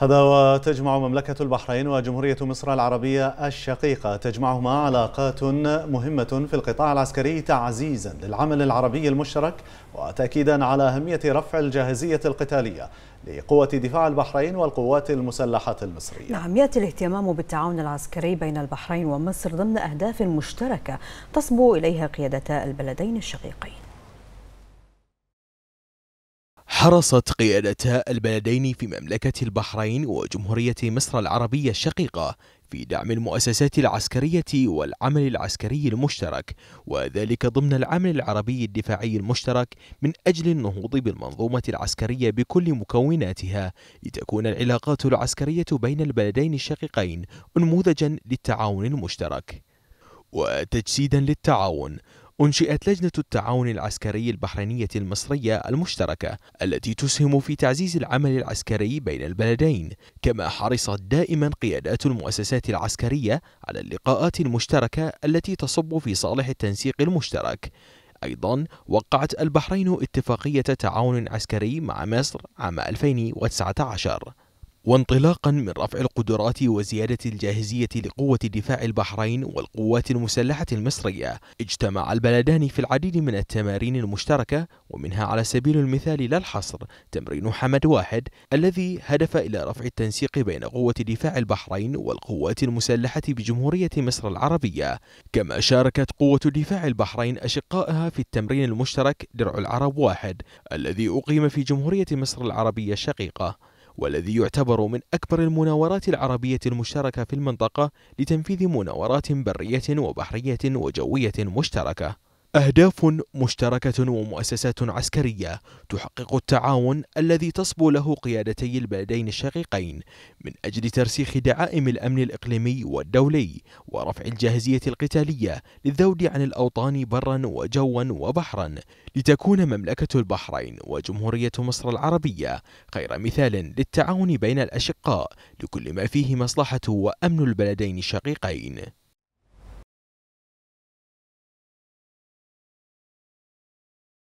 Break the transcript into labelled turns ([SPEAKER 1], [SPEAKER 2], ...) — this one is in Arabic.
[SPEAKER 1] هذا وتجمع مملكة البحرين وجمهورية مصر العربية الشقيقة تجمعهما علاقات مهمة في القطاع العسكري تعزيزا للعمل العربي المشترك وتأكيدا على أهمية رفع الجاهزية القتالية لقوة دفاع البحرين والقوات المسلحة المصرية
[SPEAKER 2] نعم يأتي الاهتمام بالتعاون العسكري بين البحرين ومصر ضمن أهداف مشتركة تصبو إليها قيادتا البلدين الشقيقين حرصت قيادتا البلدين في مملكة البحرين وجمهورية مصر العربية الشقيقة في دعم المؤسسات العسكرية والعمل العسكري المشترك وذلك ضمن العمل العربي الدفاعي المشترك من أجل النهوض بالمنظومة العسكرية بكل مكوناتها لتكون العلاقات العسكرية بين البلدين الشقيقين أنموذجا للتعاون المشترك وتجسيدا للتعاون أنشئت لجنة التعاون العسكري البحرينية المصرية المشتركة التي تسهم في تعزيز العمل العسكري بين البلدين، كما حرصت دائما قيادات المؤسسات العسكرية على اللقاءات المشتركة التي تصب في صالح التنسيق المشترك. أيضا وقعت البحرين اتفاقية تعاون عسكري مع مصر عام 2019 وانطلاقا من رفع القدرات وزيادة الجاهزية لقوة دفاع البحرين والقوات المسلحة المصرية اجتمع البلدان في العديد من التمارين المشتركة ومنها على سبيل المثال لا الحصر تمرين حمد واحد الذي هدف إلى رفع التنسيق بين قوة دفاع البحرين والقوات المسلحة بجمهورية مصر العربية كما شاركت قوة دفاع البحرين أشقائها في التمرين المشترك درع العرب واحد الذي أقيم في جمهورية مصر العربية الشقيقة والذي يعتبر من أكبر المناورات العربية المشتركة في المنطقة لتنفيذ مناورات برية وبحرية وجوية مشتركة أهداف مشتركة ومؤسسات عسكرية تحقق التعاون الذي تصبو له قيادتي البلدين الشقيقين من أجل ترسيخ دعائم الأمن الإقليمي والدولي ورفع الجاهزية القتالية للذود عن الأوطان برا وجوا وبحرا لتكون مملكة البحرين وجمهورية مصر العربية خير مثال للتعاون بين الأشقاء لكل ما فيه مصلحة وأمن البلدين الشقيقين